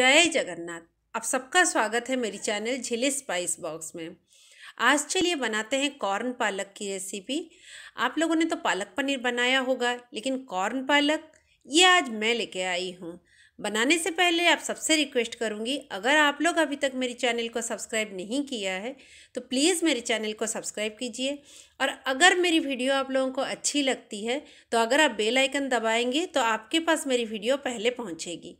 जय जगन्नाथ आप सबका स्वागत है मेरी चैनल झिली स्पाइस बॉक्स में आज चलिए बनाते हैं कॉर्न पालक की रेसिपी आप लोगों ने तो पालक पनीर बनाया होगा लेकिन कॉर्न पालक ये आज मैं लेके आई हूँ बनाने से पहले आप सबसे रिक्वेस्ट करूँगी अगर आप लोग अभी तक मेरी चैनल को सब्सक्राइब नहीं किया है तो प्लीज़ मेरे चैनल को सब्सक्राइब कीजिए और अगर मेरी वीडियो आप लोगों को अच्छी लगती है तो अगर आप बेल आइकन दबाएंगे तो आपके पास मेरी वीडियो पहले पहुँचेगी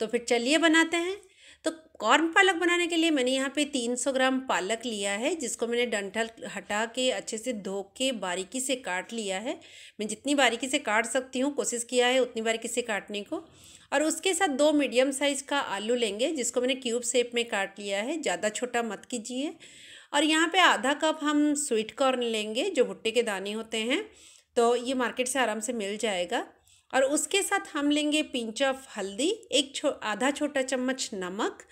तो फिर चलिए बनाते हैं तो कॉर्न पालक बनाने के लिए मैंने यहाँ पे 300 ग्राम पालक लिया है जिसको मैंने डंठल हटा के अच्छे से धो के बारीकी से काट लिया है मैं जितनी बारीकी से काट सकती हूँ कोशिश किया है उतनी बारीकी से काटने को और उसके साथ दो मीडियम साइज़ का आलू लेंगे जिसको मैंने क्यूब शेप में काट लिया है ज़्यादा छोटा मत कीजिए और यहाँ पर आधा कप हम स्वीट कॉर्न लेंगे जो भुट्टे के दाने होते हैं तो ये मार्केट से आराम से मिल जाएगा और उसके साथ हम लेंगे पिंच ऑफ हल्दी एक छो आधा छोटा चम्मच नमक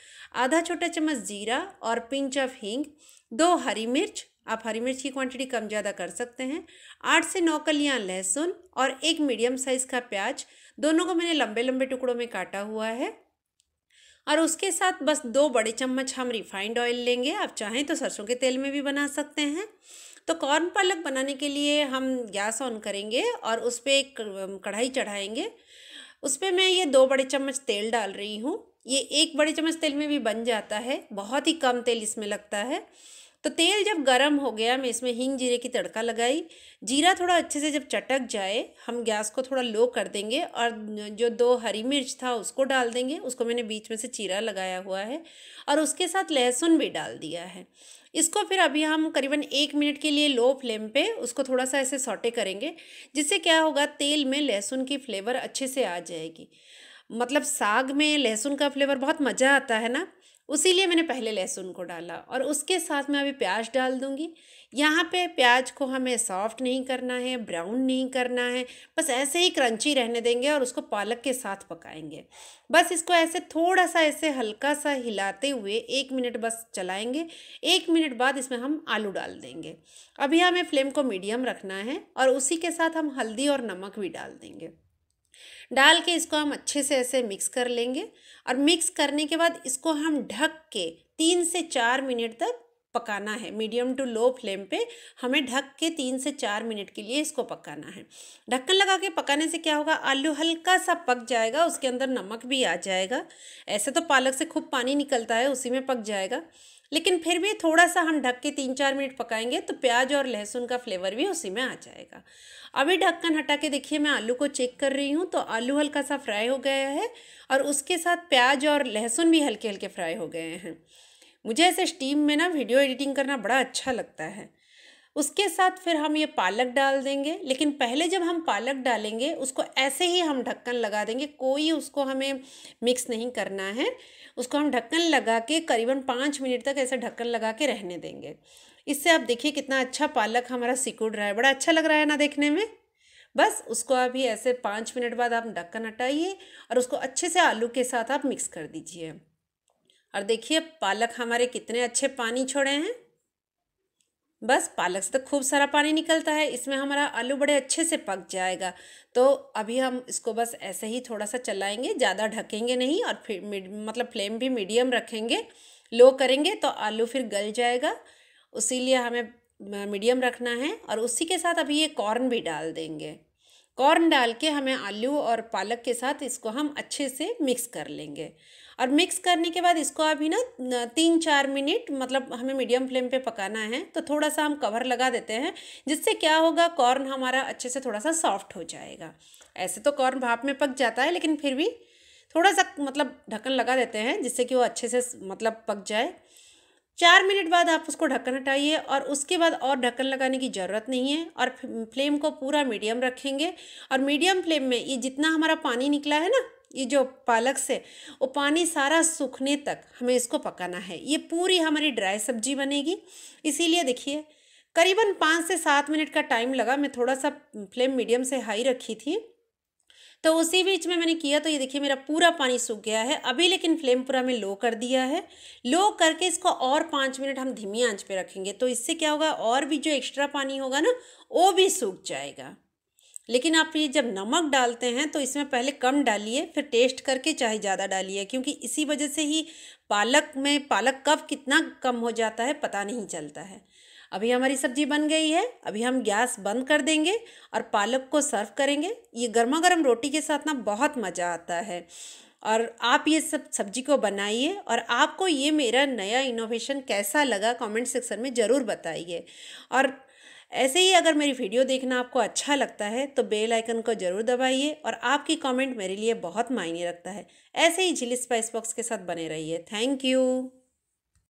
आधा छोटा चम्मच जीरा और पिंच ऑफ हींग दो हरी मिर्च आप हरी मिर्च की क्वांटिटी कम ज़्यादा कर सकते हैं आठ से नौ कलियाँ लहसुन और एक मीडियम साइज़ का प्याज दोनों को मैंने लंबे लंबे टुकड़ों में काटा हुआ है और उसके साथ बस दो बड़े चम्मच हम रिफाइंड ऑयल लेंगे आप चाहें तो सरसों के तेल में भी बना सकते हैं तो कॉर्न पालक बनाने के लिए हम गैस ऑन करेंगे और उस पर कढ़ाई चढ़ाएंगे उस पर मैं ये दो बड़े चम्मच तेल डाल रही हूँ ये एक बड़े चम्मच तेल में भी बन जाता है बहुत ही कम तेल इसमें लगता है तो तेल जब गर्म हो गया मैं इसमें हींग जीरे की तड़का लगाई जीरा थोड़ा अच्छे से जब चटक जाए हम गैस को थोड़ा लो कर देंगे और जो दो हरी मिर्च था उसको डाल देंगे उसको मैंने बीच में से चीरा लगाया हुआ है और उसके साथ लहसुन भी डाल दिया है इसको फिर अभी हम करीबन एक मिनट के लिए लो फ्लेम पे उसको थोड़ा सा ऐसे सौटे करेंगे जिससे क्या होगा तेल में लहसुन की फ्लेवर अच्छे से आ जाएगी मतलब साग में लहसुन का फ्लेवर बहुत मज़ा आता है ना उसी लिए मैंने पहले लहसुन को डाला और उसके साथ मैं अभी प्याज डाल दूँगी यहाँ पे प्याज को हमें सॉफ्ट नहीं करना है ब्राउन नहीं करना है बस ऐसे ही क्रंची रहने देंगे और उसको पालक के साथ पकाएंगे बस इसको ऐसे थोड़ा सा ऐसे हल्का सा हिलाते हुए एक मिनट बस चलाएंगे एक मिनट बाद इसमें हम आलू डाल देंगे अभी हमें फ्लेम को मीडियम रखना है और उसी के साथ हम हल्दी और नमक भी डाल देंगे डाल के इसको हम अच्छे से ऐसे मिक्स कर लेंगे और मिक्स करने के बाद इसको हम ढक के तीन से चार मिनट तक पकाना है मीडियम टू लो फ्लेम पे हमें ढक के तीन से चार मिनट के लिए इसको पकाना है ढक्कन लगा के पकाने से क्या होगा आलू हल्का सा पक जाएगा उसके अंदर नमक भी आ जाएगा ऐसे तो पालक से खूब पानी निकलता है उसी में पक जाएगा लेकिन फिर भी थोड़ा सा हम ढक के तीन चार मिनट पकाएंगे तो प्याज और लहसुन का फ्लेवर भी उसी में आ जाएगा अभी ढक्कन हटा के देखिए मैं आलू को चेक कर रही हूँ तो आलू हल्का सा फ्राई हो गया है और उसके साथ प्याज और लहसुन भी हल्के हल्के फ्राई हो गए हैं मुझे ऐसे स्टीम में ना वीडियो एडिटिंग करना बड़ा अच्छा लगता है उसके साथ फिर हम ये पालक डाल देंगे लेकिन पहले जब हम पालक डालेंगे उसको ऐसे ही हम ढक्कन लगा देंगे कोई उसको हमें मिक्स नहीं करना है उसको हम ढक्कन लगा के करीबन पाँच मिनट तक ऐसे ढक्कन लगा के रहने देंगे इससे आप देखिए कितना अच्छा पालक हमारा सिकुड़ रहा है बड़ा अच्छा लग रहा है ना देखने में बस उसको अभी ऐसे पाँच मिनट बाद आप ढक्कन हटाइए और उसको अच्छे से आलू के साथ आप मिक्स कर दीजिए और देखिए पालक हमारे कितने अच्छे पानी छोड़े हैं बस पालक से तो खूब सारा पानी निकलता है इसमें हमारा आलू बड़े अच्छे से पक जाएगा तो अभी हम इसको बस ऐसे ही थोड़ा सा चलाएंगे ज़्यादा ढकेंगे नहीं और फिर मतलब फ्लेम भी मीडियम रखेंगे लो करेंगे तो आलू फिर गल जाएगा उसीलिए हमें मीडियम रखना है और उसी के साथ अभी ये कॉर्न भी डाल देंगे कॉर्न डाल के हमें आलू और पालक के साथ इसको हम अच्छे से मिक्स कर लेंगे और मिक्स करने के बाद इसको अभी ना तीन चार मिनट मतलब हमें मीडियम फ्लेम पे पकाना है तो थोड़ा सा हम कवर लगा देते हैं जिससे क्या होगा कॉर्न हमारा अच्छे से थोड़ा सा सॉफ्ट हो जाएगा ऐसे तो कॉर्न भाप में पक जाता है लेकिन फिर भी थोड़ा सा मतलब ढक्कन लगा देते हैं जिससे कि वो अच्छे से मतलब पक जाए चार मिनट बाद आप उसको ढक्कन हटाइए और उसके बाद और ढक्कन लगाने की ज़रूरत नहीं है और फ्लेम को पूरा मीडियम रखेंगे और मीडियम फ्लेम में ये जितना हमारा पानी निकला है ना ये जो पालक से वो पानी सारा सूखने तक हमें इसको पकाना है ये पूरी हमारी ड्राई सब्जी बनेगी इसीलिए देखिए करीबन पाँच से सात मिनट का टाइम लगा मैं थोड़ा सा फ्लेम मीडियम से हाई रखी थी तो उसी बीच में मैंने किया तो ये देखिए मेरा पूरा पानी सूख गया है अभी लेकिन फ्लेम पूरा मैं लो कर दिया है लो करके इसको और पाँच मिनट हम धीमी आंच पे रखेंगे तो इससे क्या होगा और भी जो एक्स्ट्रा पानी होगा ना वो भी सूख जाएगा लेकिन आप ये जब नमक डालते हैं तो इसमें पहले कम डालिए फिर टेस्ट करके चाहे ज़्यादा डालिए क्योंकि इसी वजह से ही पालक में पालक कब कितना कम हो जाता है पता नहीं चलता है अभी हमारी सब्जी बन गई है अभी हम गैस बंद कर देंगे और पालक को सर्व करेंगे ये गर्मा गर्म रोटी के साथ ना बहुत मज़ा आता है और आप ये सब सब्जी को बनाइए और आपको ये मेरा नया इनोवेशन कैसा लगा कमेंट सेक्शन में ज़रूर बताइए और ऐसे ही अगर मेरी वीडियो देखना आपको अच्छा लगता है तो बेल आइकन को ज़रूर दबाइए और आपकी कमेंट मेरे लिए बहुत मायने रखता है ऐसे ही झिली स्पाइस बॉक्स के साथ बने रहिए थैंक यू